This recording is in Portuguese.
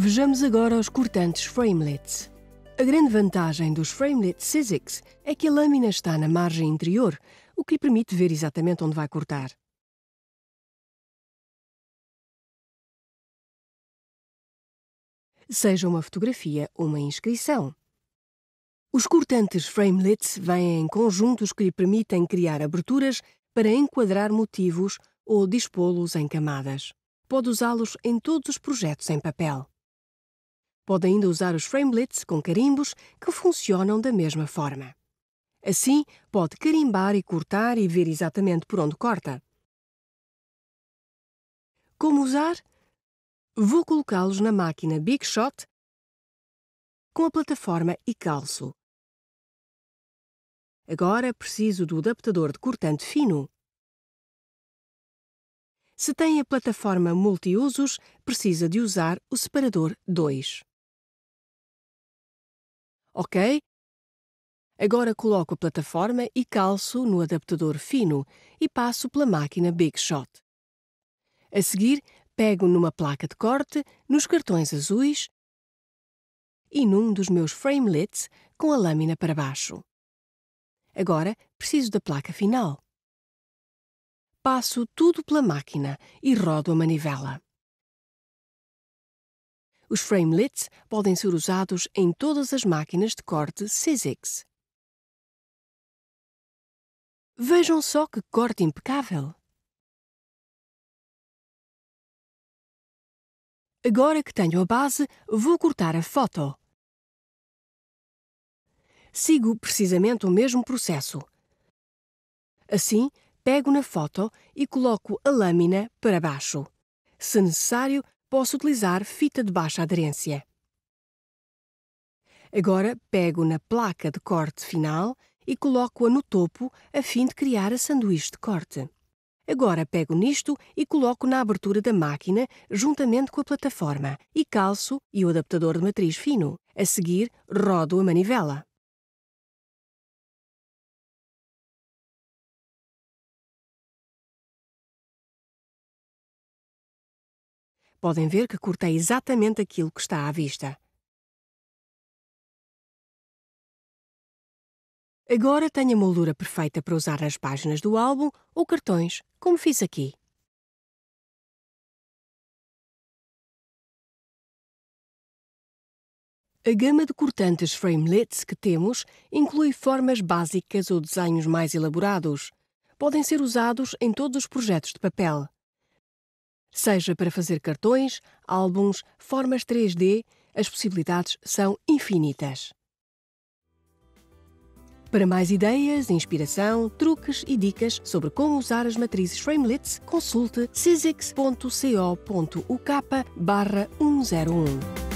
Vejamos agora os cortantes framelits. A grande vantagem dos framelits Sizzix é que a lâmina está na margem interior, o que lhe permite ver exatamente onde vai cortar. Seja uma fotografia ou uma inscrição. Os cortantes framelits vêm em conjuntos que lhe permitem criar aberturas para enquadrar motivos ou dispô-los em camadas. Pode usá-los em todos os projetos em papel. Pode ainda usar os framelits com carimbos que funcionam da mesma forma. Assim, pode carimbar e cortar e ver exatamente por onde corta. Como usar? Vou colocá-los na máquina Big Shot com a plataforma e calço. Agora preciso do adaptador de cortante fino. Se tem a plataforma multiusos, precisa de usar o separador 2 ok? Agora coloco a plataforma e calço no adaptador fino e passo pela máquina Big Shot. A seguir, pego numa placa de corte, nos cartões azuis e num dos meus framelits com a lâmina para baixo. Agora preciso da placa final. Passo tudo pela máquina e rodo a manivela. Os framelits podem ser usados em todas as máquinas de corte Sizzix. Vejam só que corte impecável! Agora que tenho a base, vou cortar a foto. Sigo precisamente o mesmo processo. Assim, pego na foto e coloco a lâmina para baixo. Se necessário, posso utilizar fita de baixa aderência. Agora pego na placa de corte final e coloco-a no topo a fim de criar a sanduíche de corte. Agora pego nisto e coloco na abertura da máquina juntamente com a plataforma e calço e o adaptador de matriz fino. A seguir, rodo a manivela. podem ver que cortei exatamente aquilo que está à vista. Agora tenho a moldura perfeita para usar nas páginas do álbum ou cartões, como fiz aqui. A gama de cortantes framelits que temos inclui formas básicas ou desenhos mais elaborados. Podem ser usados em todos os projetos de papel. Seja para fazer cartões, álbuns, formas 3D, as possibilidades são infinitas. Para mais ideias, inspiração, truques e dicas sobre como usar as matrizes Framelits, consulte sysix.co.uk 101.